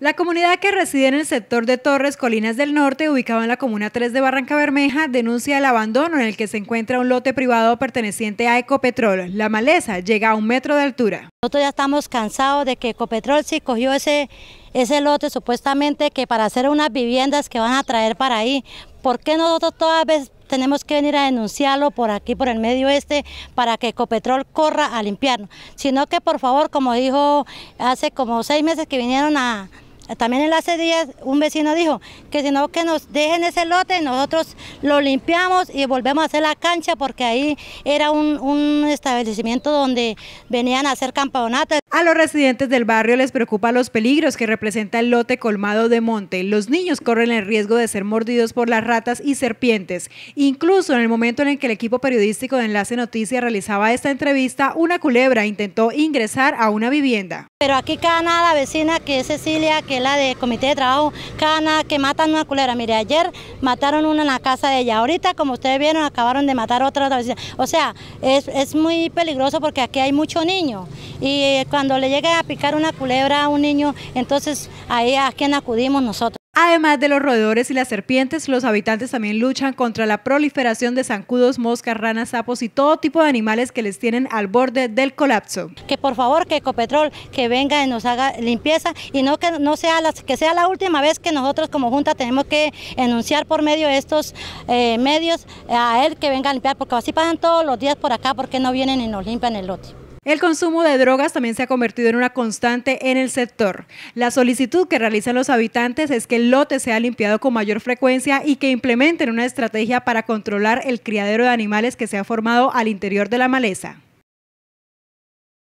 La comunidad que reside en el sector de Torres, Colinas del Norte, ubicado en la Comuna 3 de Barranca Bermeja, denuncia el abandono en el que se encuentra un lote privado perteneciente a Ecopetrol. La maleza llega a un metro de altura. Nosotros ya estamos cansados de que Ecopetrol sí cogió ese, ese lote supuestamente que para hacer unas viviendas que van a traer para ahí. ¿Por qué nosotros todas veces tenemos que venir a denunciarlo por aquí, por el medio este, para que Ecopetrol corra a limpiarnos? Sino que por favor, como dijo hace como seis meses que vinieron a también en hace días un vecino dijo que si no que nos dejen ese lote, nosotros lo limpiamos y volvemos a hacer la cancha porque ahí era un, establecimiento donde venían a hacer campeonatos. A los residentes del barrio les preocupa los peligros que representa el lote colmado de monte. Los niños corren el riesgo de ser mordidos por las ratas y serpientes. Incluso en el momento en el que el equipo periodístico de Enlace Noticias realizaba esta entrevista, una culebra intentó ingresar a una vivienda. Pero aquí cada nada vecina que es Cecilia, que la del Comité de Trabajo, cada que matan una culebra. Mire, ayer mataron una en la casa de ella, ahorita como ustedes vieron acabaron de matar otra. otra vez. O sea, es, muy peligroso porque aquí hay muchos niños y cuando le llegue a picar una culebra a un niño, entonces ahí a quien acudimos nosotros. Además de los roedores y las serpientes, los habitantes también luchan contra la proliferación de zancudos, moscas, ranas, sapos y todo tipo de animales que les tienen al borde del colapso. Que por favor que Ecopetrol que venga y nos haga limpieza y no que no sea que sea la última vez que nosotros como junta tenemos que enunciar por medio de estos eh, medios a él que venga a limpiar porque así pasan todos los días por acá porque no vienen y nos limpian el lote. El consumo de drogas también se ha convertido en una constante en el sector. La solicitud que realizan los habitantes es que el lote sea limpiado con mayor frecuencia y que implementen una estrategia para controlar el criadero de animales que se ha formado al interior de la maleza.